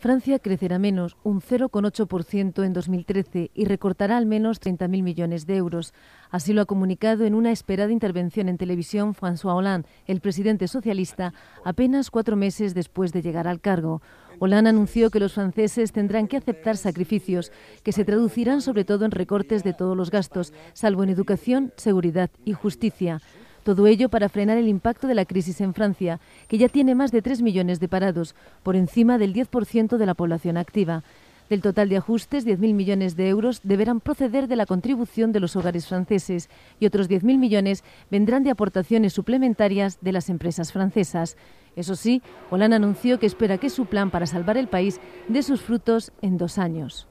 Francia crecerá menos, un 0,8% en 2013, y recortará al menos 30.000 millones de euros. Así lo ha comunicado en una esperada intervención en televisión François Hollande, el presidente socialista, apenas cuatro meses después de llegar al cargo. Hollande anunció que los franceses tendrán que aceptar sacrificios, que se traducirán sobre todo en recortes de todos los gastos, salvo en educación, seguridad y justicia. Todo ello para frenar el impacto de la crisis en Francia, que ya tiene más de 3 millones de parados, por encima del 10% de la población activa. Del total de ajustes, 10.000 millones de euros deberán proceder de la contribución de los hogares franceses y otros 10.000 millones vendrán de aportaciones suplementarias de las empresas francesas. Eso sí, Hollande anunció que espera que su plan para salvar el país dé sus frutos en dos años.